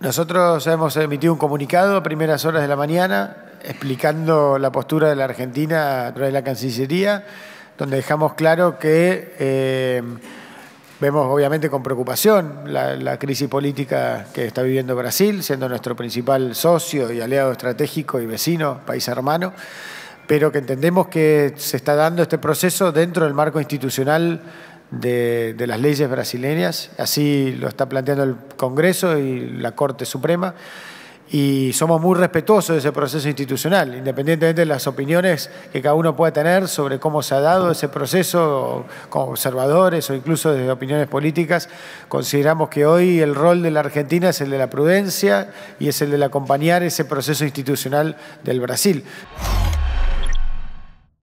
Nosotros hemos emitido un comunicado a primeras horas de la mañana explicando la postura de la Argentina a través de la Cancillería, donde dejamos claro que eh, vemos obviamente con preocupación la, crisis política que está viviendo Brasil, siendo nuestro principal socio y aliado estratégico y vecino, país hermano, pero que entendemos que se está dando este proceso dentro del marco institucional de, las leyes brasileñas, así lo está planteando el Congreso y la Corte Suprema, y somos muy respetuosos de ese proceso institucional, independientemente de las opiniones que cada uno pueda tener sobre cómo se ha dado ese proceso, como observadores o incluso desde opiniones políticas, consideramos que hoy el rol de la Argentina es el de la prudencia y es el de acompañar ese proceso institucional del Brasil.